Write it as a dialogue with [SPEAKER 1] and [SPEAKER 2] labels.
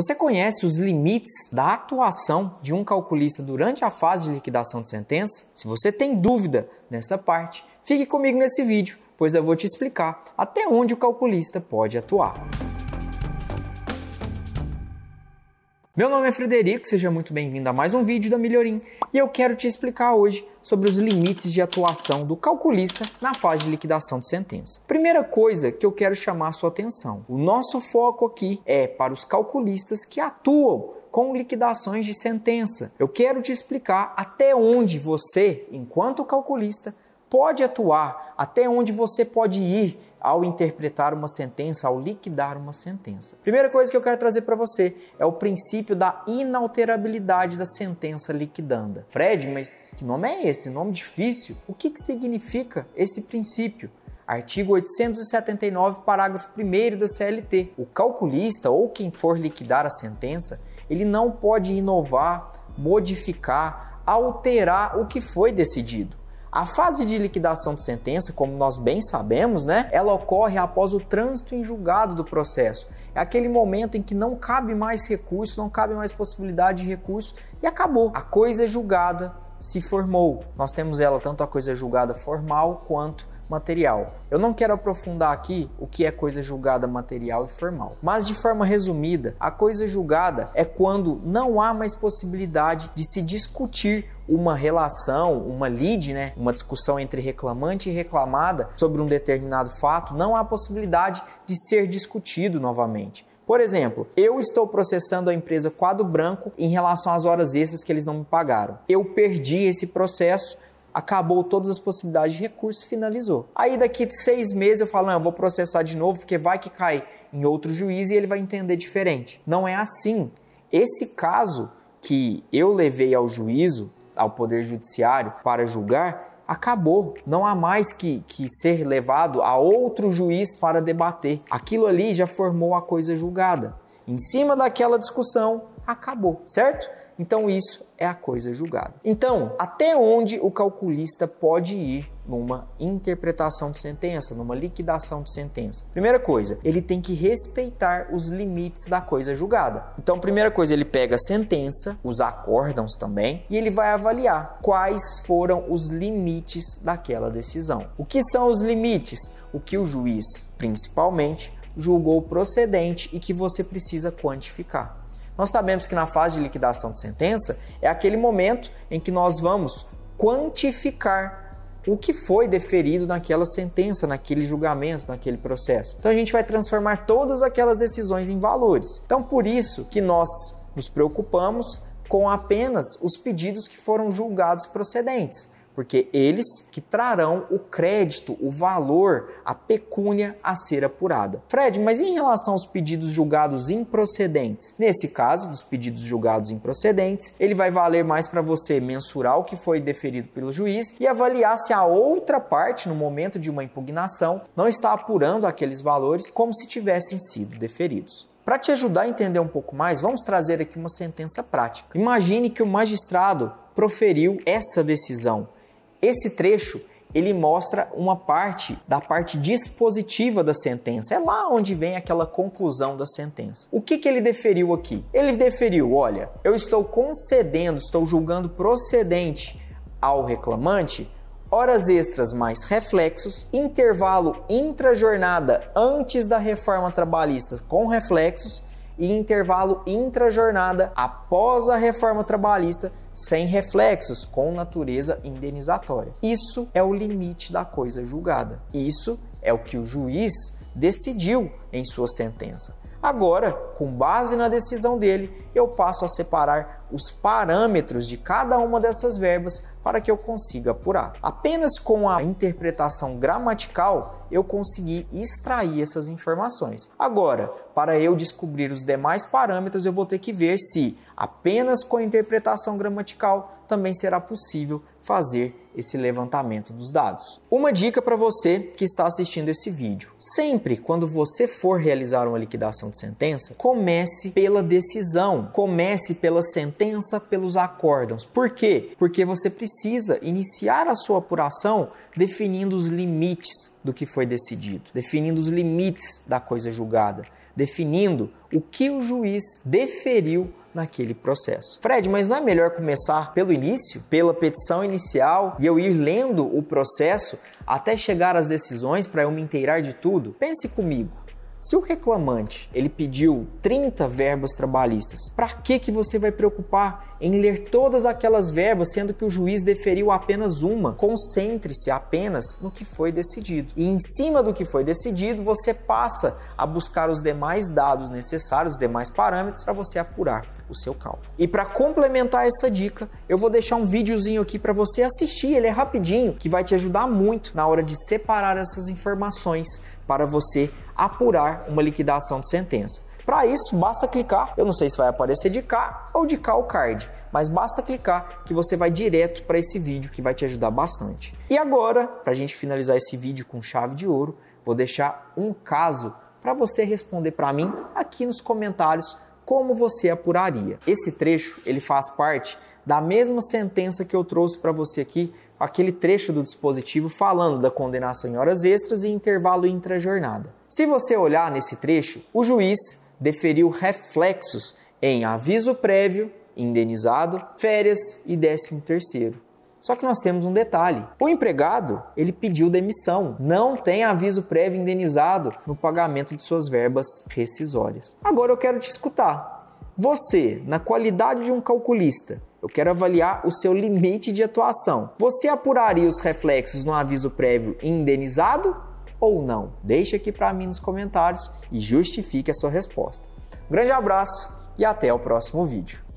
[SPEAKER 1] Você conhece os limites da atuação de um calculista durante a fase de liquidação de sentença? Se você tem dúvida nessa parte, fique comigo nesse vídeo, pois eu vou te explicar até onde o calculista pode atuar. Meu nome é Frederico, seja muito bem-vindo a mais um vídeo da Melhorim e eu quero te explicar hoje sobre os limites de atuação do calculista na fase de liquidação de sentença. Primeira coisa que eu quero chamar a sua atenção: o nosso foco aqui é para os calculistas que atuam com liquidações de sentença. Eu quero te explicar até onde você, enquanto calculista, pode atuar, até onde você pode ir ao interpretar uma sentença, ao liquidar uma sentença. Primeira coisa que eu quero trazer para você é o princípio da inalterabilidade da sentença liquidanda. Fred, mas que nome é esse? Nome difícil? O que, que significa esse princípio? Artigo 879, parágrafo 1 da CLT. O calculista ou quem for liquidar a sentença, ele não pode inovar, modificar, alterar o que foi decidido. A fase de liquidação de sentença, como nós bem sabemos, né, ela ocorre após o trânsito em julgado do processo. É aquele momento em que não cabe mais recurso, não cabe mais possibilidade de recurso e acabou. A coisa é julgada se formou. Nós temos ela tanto a coisa julgada formal quanto material. Eu não quero aprofundar aqui o que é coisa julgada material e formal, mas de forma resumida, a coisa julgada é quando não há mais possibilidade de se discutir uma relação, uma lead, né, uma discussão entre reclamante e reclamada sobre um determinado fato, não há possibilidade de ser discutido novamente. Por exemplo, eu estou processando a empresa Quadro Branco em relação às horas extras que eles não me pagaram. Eu perdi esse processo acabou todas as possibilidades de recurso, finalizou. Aí daqui de seis meses eu falo, não, eu vou processar de novo, porque vai que cai em outro juiz e ele vai entender diferente. Não é assim. Esse caso que eu levei ao juízo, ao Poder Judiciário, para julgar, acabou. Não há mais que, que ser levado a outro juiz para debater. Aquilo ali já formou a coisa julgada. Em cima daquela discussão, acabou, certo? Então isso é a coisa julgada. Então, até onde o calculista pode ir numa interpretação de sentença, numa liquidação de sentença? Primeira coisa, ele tem que respeitar os limites da coisa julgada. Então, primeira coisa, ele pega a sentença, os acórdãos também, e ele vai avaliar quais foram os limites daquela decisão. O que são os limites? O que o juiz, principalmente, julgou procedente e que você precisa quantificar. Nós sabemos que na fase de liquidação de sentença é aquele momento em que nós vamos quantificar o que foi deferido naquela sentença, naquele julgamento, naquele processo. Então a gente vai transformar todas aquelas decisões em valores. Então por isso que nós nos preocupamos com apenas os pedidos que foram julgados procedentes porque eles que trarão o crédito, o valor, a pecúnia a ser apurada. Fred, mas em relação aos pedidos julgados improcedentes? Nesse caso, dos pedidos julgados improcedentes, ele vai valer mais para você mensurar o que foi deferido pelo juiz e avaliar se a outra parte, no momento de uma impugnação, não está apurando aqueles valores como se tivessem sido deferidos. Para te ajudar a entender um pouco mais, vamos trazer aqui uma sentença prática. Imagine que o magistrado proferiu essa decisão esse trecho ele mostra uma parte da parte dispositiva da sentença. É lá onde vem aquela conclusão da sentença. O que, que ele deferiu aqui? Ele deferiu: olha, eu estou concedendo, estou julgando procedente ao reclamante horas extras mais reflexos, intervalo intra-jornada antes da reforma trabalhista com reflexos e intervalo intra-jornada após a reforma trabalhista sem reflexos, com natureza indenizatória. Isso é o limite da coisa julgada. Isso é o que o juiz decidiu em sua sentença. Agora, com base na decisão dele, eu passo a separar os parâmetros de cada uma dessas verbas para que eu consiga apurar. Apenas com a interpretação gramatical eu consegui extrair essas informações. Agora, para eu descobrir os demais parâmetros, eu vou ter que ver se apenas com a interpretação gramatical também será possível fazer esse levantamento dos dados. Uma dica para você que está assistindo esse vídeo: sempre quando você for realizar uma liquidação de sentença, comece pela decisão, comece pela sentença, pelos acórdãos. Por quê? Porque você precisa iniciar a sua apuração definindo os limites do que foi decidido, definindo os limites da coisa julgada, definindo o que o juiz deferiu naquele processo. Fred, mas não é melhor começar pelo início, pela petição inicial e eu ir lendo o processo até chegar às decisões para eu me inteirar de tudo? Pense comigo. Se o reclamante ele pediu 30 verbas trabalhistas, para que que você vai preocupar em ler todas aquelas verbas, sendo que o juiz deferiu apenas uma? Concentre-se apenas no que foi decidido. E em cima do que foi decidido, você passa a buscar os demais dados necessários, os demais parâmetros para você apurar o seu cálculo. E para complementar essa dica, eu vou deixar um videozinho aqui para você assistir, ele é rapidinho, que vai te ajudar muito na hora de separar essas informações para você apurar uma liquidação de sentença. Para isso, basta clicar. Eu não sei se vai aparecer de cá ou de cá o card, mas basta clicar que você vai direto para esse vídeo que vai te ajudar bastante. E agora, para a gente finalizar esse vídeo com chave de ouro, vou deixar um caso para você responder para mim aqui nos comentários como você apuraria. Esse trecho ele faz parte da mesma sentença que eu trouxe para você aqui aquele trecho do dispositivo falando da condenação em horas extras e intervalo intra-jornada. Se você olhar nesse trecho, o juiz deferiu reflexos em aviso prévio, indenizado, férias e 13 terceiro. Só que nós temos um detalhe. O empregado, ele pediu demissão, não tem aviso prévio indenizado no pagamento de suas verbas rescisórias. Agora eu quero te escutar. Você, na qualidade de um calculista, eu quero avaliar o seu limite de atuação. Você apuraria os reflexos no aviso prévio indenizado ou não? Deixa aqui para mim nos comentários e justifique a sua resposta. Um grande abraço e até o próximo vídeo.